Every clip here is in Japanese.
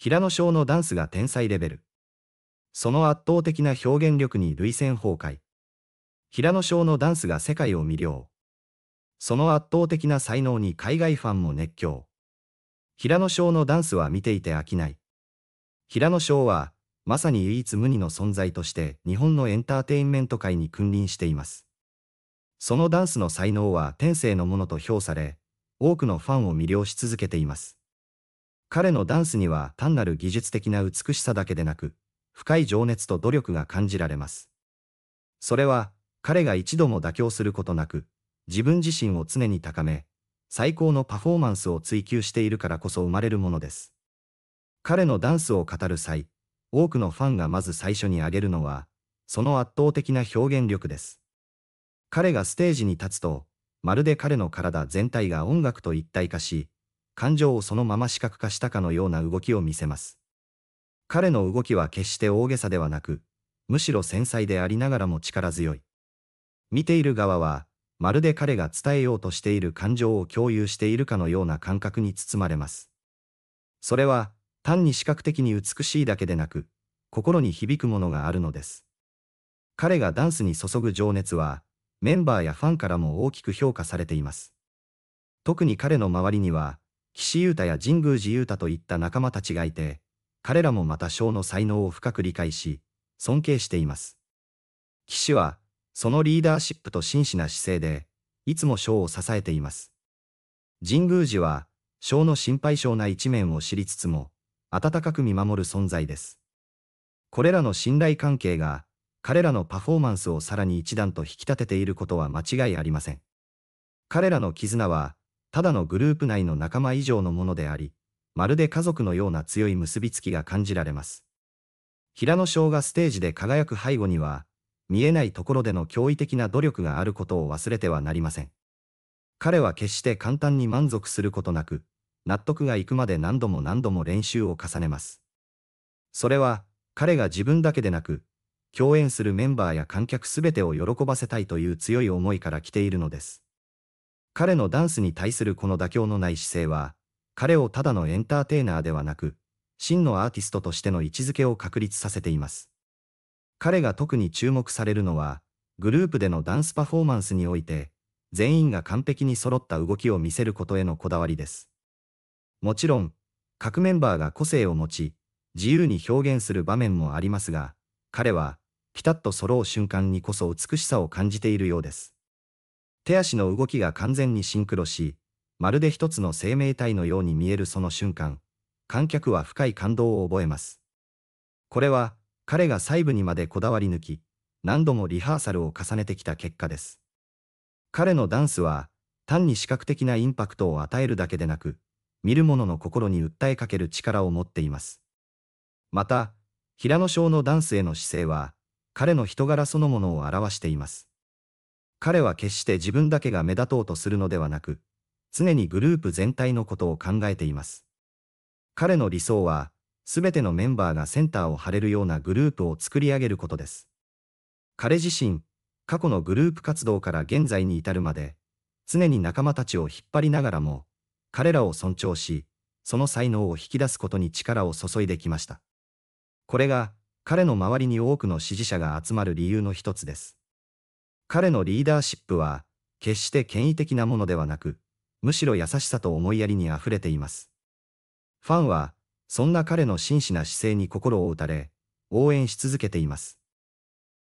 平野翔のダンスが天才レベル。その圧倒的な表現力に涙腺崩壊。平野翔のダンスが世界を魅了。その圧倒的な才能に海外ファンも熱狂。平野翔のダンスは見ていて飽きない。平野翔は、まさに唯一無二の存在として日本のエンターテインメント界に君臨しています。そのダンスの才能は天性のものと評され、多くのファンを魅了し続けています。彼のダンスには単なる技術的な美しさだけでなく、深い情熱と努力が感じられます。それは、彼が一度も妥協することなく、自分自身を常に高め、最高のパフォーマンスを追求しているからこそ生まれるものです。彼のダンスを語る際、多くのファンがまず最初に挙げるのは、その圧倒的な表現力です。彼がステージに立つと、まるで彼の体全体が音楽と一体化し、感情をそのまま視覚化したかのような動きを見せます。彼の動きは決して大げさではなく、むしろ繊細でありながらも力強い。見ている側は、まるで彼が伝えようとしている感情を共有しているかのような感覚に包まれます。それは、単に視覚的に美しいだけでなく、心に響くものがあるのです。彼がダンスに注ぐ情熱は、メンバーやファンからも大きく評価されています。特に彼の周りには、岸優太や神宮寺優太といった仲間たちがいて、彼らもまた翔の才能を深く理解し、尊敬しています。岸は、そのリーダーシップと真摯な姿勢で、いつも翔を支えています。神宮寺は、翔の心配性な一面を知りつつも、温かく見守る存在です。これらの信頼関係が、彼らのパフォーマンスをさらに一段と引き立てていることは間違いありません。彼らの絆は、ただのグループ内の仲間以上のものであり、まるで家族のような強い結びつきが感じられます。平野翔がステージで輝く背後には、見えないところでの驚異的な努力があることを忘れてはなりません。彼は決して簡単に満足することなく、納得がいくまで何度も何度も練習を重ねます。それは、彼が自分だけでなく、共演するメンバーや観客すべてを喜ばせたいという強い思いから来ているのです。彼のダンスに対するこの妥協のない姿勢は、彼をただのエンターテイナーではなく、真のアーティストとしての位置づけを確立させています。彼が特に注目されるのは、グループでのダンスパフォーマンスにおいて、全員が完璧に揃った動きを見せることへのこだわりです。もちろん、各メンバーが個性を持ち、自由に表現する場面もありますが、彼は、ピタッと揃う瞬間にこそ美しさを感じているようです。手足の動きが完全にシンクロし、まるで一つの生命体のように見えるその瞬間、観客は深い感動を覚えます。これは、彼が細部にまでこだわり抜き、何度もリハーサルを重ねてきた結果です。彼のダンスは、単に視覚的なインパクトを与えるだけでなく、見る者の心に訴えかける力を持っています。また、平野翔のダンスへの姿勢は、彼の人柄そのものを表しています。彼は決して自分だけが目立とうとするのではなく、常にグループ全体のことを考えています。彼の理想は、すべてのメンバーがセンターを張れるようなグループを作り上げることです。彼自身、過去のグループ活動から現在に至るまで、常に仲間たちを引っ張りながらも、彼らを尊重し、その才能を引き出すことに力を注いできました。これが、彼の周りに多くの支持者が集まる理由の一つです。彼のリーダーシップは、決して権威的なものではなく、むしろ優しさと思いやりに溢れています。ファンは、そんな彼の真摯な姿勢に心を打たれ、応援し続けています。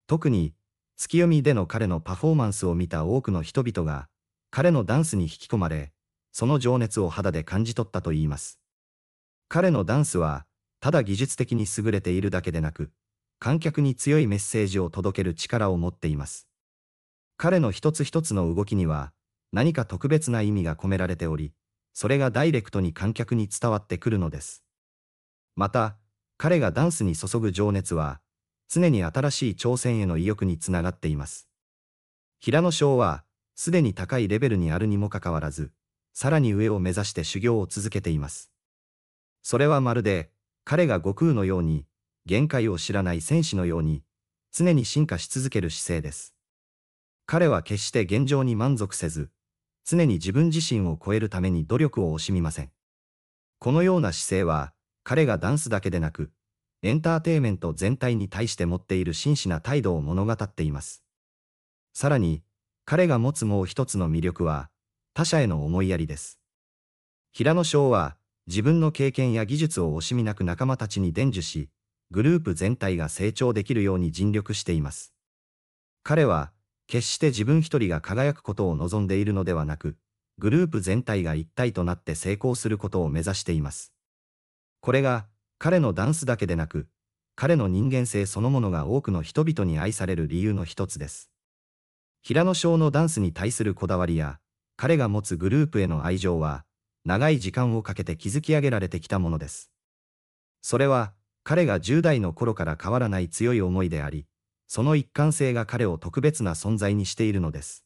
特に、月読みでの彼のパフォーマンスを見た多くの人々が、彼のダンスに引き込まれ、その情熱を肌で感じ取ったといいます。彼のダンスは、ただ技術的に優れているだけでなく、観客に強いメッセージを届ける力を持っています。彼の一つ一つの動きには、何か特別な意味が込められており、それがダイレクトに観客に伝わってくるのです。また、彼がダンスに注ぐ情熱は、常に新しい挑戦への意欲につながっています。平野翔は、すでに高いレベルにあるにもかかわらず、さらに上を目指して修行を続けています。それはまるで、彼が悟空のように、限界を知らない戦士のように、常に進化し続ける姿勢です。彼は決して現状に満足せず、常に自分自身を超えるために努力を惜しみません。このような姿勢は、彼がダンスだけでなく、エンターテイメント全体に対して持っている真摯な態度を物語っています。さらに、彼が持つもう一つの魅力は、他者への思いやりです。平野翔は、自分の経験や技術を惜しみなく仲間たちに伝授し、グループ全体が成長できるように尽力しています。彼は、決して自分一人が輝くことを望んでいるのではなく、グループ全体が一体となって成功することを目指しています。これが、彼のダンスだけでなく、彼の人間性そのものが多くの人々に愛される理由の一つです。平野翔のダンスに対するこだわりや、彼が持つグループへの愛情は、長い時間をかけて築き上げられてきたものです。それは、彼が10代の頃から変わらない強い思いであり、その一貫性が彼を特別な存在にしているのです。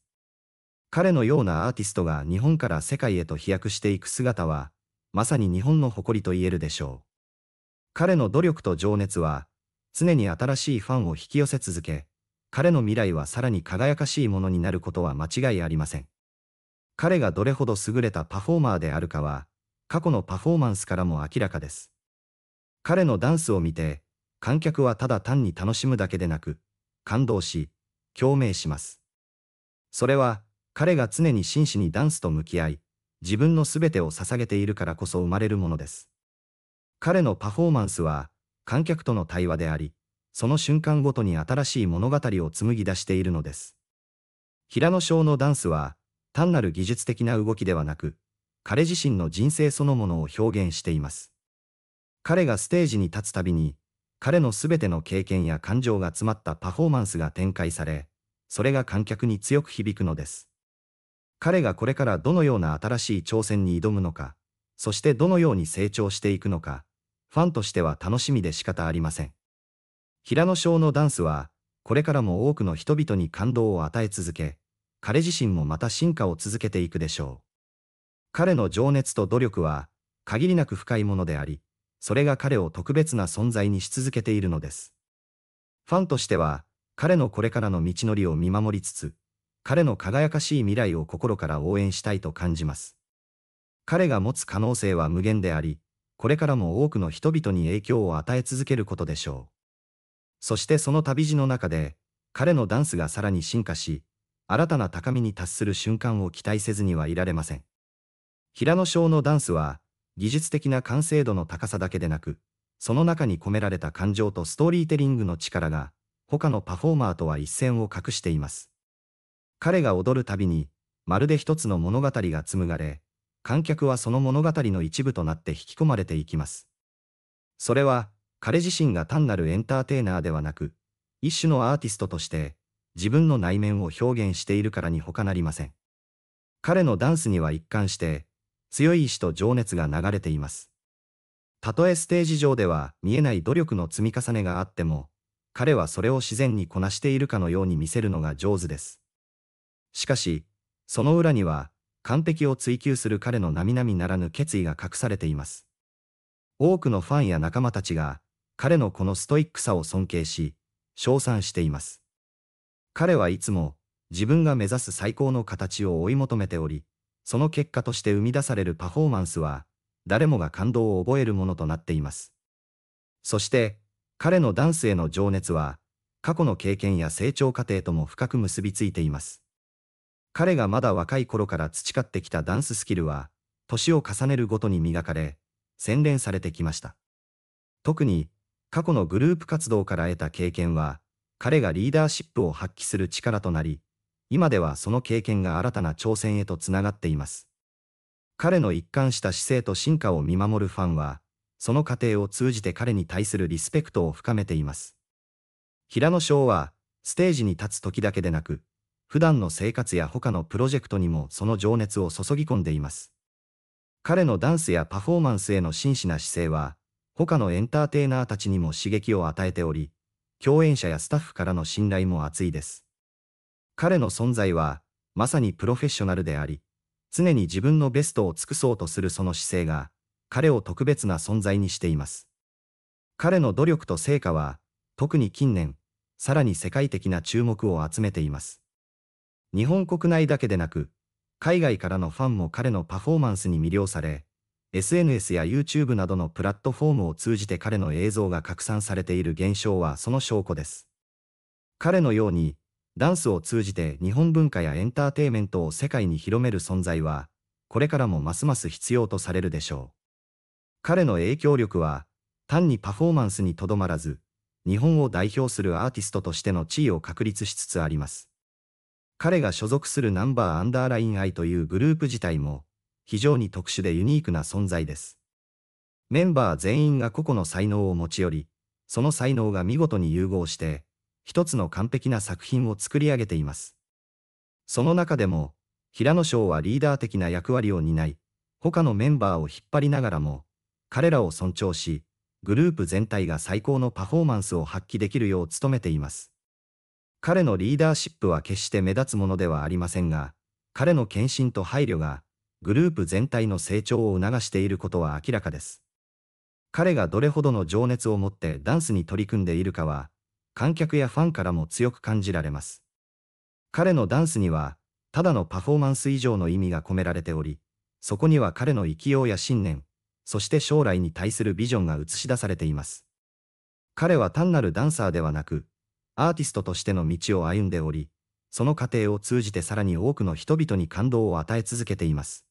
彼のようなアーティストが日本から世界へと飛躍していく姿は、まさに日本の誇りと言えるでしょう。彼の努力と情熱は、常に新しいファンを引き寄せ続け、彼の未来はさらに輝かしいものになることは間違いありません。彼がどれほど優れたパフォーマーであるかは、過去のパフォーマンスからも明らかです。彼のダンスを見て、観客はただ単に楽しむだけでなく、感動し、共鳴します。それは、彼が常に真摯にダンスと向き合い、自分の全てを捧げているからこそ生まれるものです。彼のパフォーマンスは、観客との対話であり、その瞬間ごとに新しい物語を紡ぎ出しているのです。平野翔のダンスは、単なる技術的な動きではなく、彼自身の人生そのものを表現しています。彼がステージに立つたびに、彼の全ての経験や感情が詰まったパフォーマンスが展開され、それが観客に強く響くのです。彼がこれからどのような新しい挑戦に挑むのか、そしてどのように成長していくのか、ファンとしては楽しみで仕方ありません。平野翔のダンスは、これからも多くの人々に感動を与え続け、彼自身もまた進化を続けていくでしょう。彼の情熱と努力は、限りなく深いものであり、それが彼を特別な存在にし続けているのです。ファンとしては、彼のこれからの道のりを見守りつつ、彼の輝かしい未来を心から応援したいと感じます。彼が持つ可能性は無限であり、これからも多くの人々に影響を与え続けることでしょう。そしてその旅路の中で、彼のダンスがさらに進化し、新たな高みに達する瞬間を期待せずにはいられません。平野翔のダンスは、技術的な完成度の高さだけでなく、その中に込められた感情とストーリーテリングの力が、他のパフォーマーとは一線を画しています。彼が踊るたびに、まるで一つの物語が紡がれ、観客はその物語の一部となって引き込まれていきます。それは、彼自身が単なるエンターテイナーではなく、一種のアーティストとして、自分の内面を表現しているからに他なりません。彼のダンスには一貫して、強い意志と情熱が流れています。たとえステージ上では見えない努力の積み重ねがあっても、彼はそれを自然にこなしているかのように見せるのが上手です。しかし、その裏には、完璧を追求する彼の並々ならぬ決意が隠されています。多くのファンや仲間たちが、彼のこのストイックさを尊敬し、称賛しています。彼はいつも、自分が目指す最高の形を追い求めており、その結果として生み出されるパフォーマンスは、誰もが感動を覚えるものとなっています。そして、彼のダンスへの情熱は、過去の経験や成長過程とも深く結びついています。彼がまだ若い頃から培ってきたダンススキルは、年を重ねるごとに磨かれ、洗練されてきました。特に、過去のグループ活動から得た経験は、彼がリーダーシップを発揮する力となり、今ではその経験が新たな挑戦へとつながっています。彼の一貫した姿勢と進化を見守るファンは、その過程を通じて彼に対するリスペクトを深めています。平野翔は、ステージに立つ時だけでなく、普段の生活や他のプロジェクトにもその情熱を注ぎ込んでいます。彼のダンスやパフォーマンスへの真摯な姿勢は、他のエンターテイナーたちにも刺激を与えており、共演者やスタッフからの信頼も厚いです。彼の存在は、まさにプロフェッショナルであり、常に自分のベストを尽くそうとするその姿勢が、彼を特別な存在にしています。彼の努力と成果は、特に近年、さらに世界的な注目を集めています。日本国内だけでなく、海外からのファンも彼のパフォーマンスに魅了され、SNS や YouTube などのプラットフォームを通じて彼の映像が拡散されている現象はその証拠です。彼のように、ダンスを通じて日本文化やエンターテイメントを世界に広める存在は、これからもますます必要とされるでしょう。彼の影響力は、単にパフォーマンスにとどまらず、日本を代表するアーティストとしての地位を確立しつつあります。彼が所属するナンバーアンダーラインアイというグループ自体も、非常に特殊でユニークな存在です。メンバー全員が個々の才能を持ち寄り、その才能が見事に融合して、一つの完璧な作品を作り上げています。その中でも、平野翔はリーダー的な役割を担い、他のメンバーを引っ張りながらも、彼らを尊重し、グループ全体が最高のパフォーマンスを発揮できるよう努めています。彼のリーダーシップは決して目立つものではありませんが、彼の献身と配慮が、グループ全体の成長を促していることは明らかです。彼がどれほどの情熱を持ってダンスに取り組んでいるかは、観客やファンからも強く感じられます。彼のダンスには、ただのパフォーマンス以上の意味が込められており、そこには彼の生きようや信念、そして将来に対するビジョンが映し出されています。彼は単なるダンサーではなく、アーティストとしての道を歩んでおり、その過程を通じてさらに多くの人々に感動を与え続けています。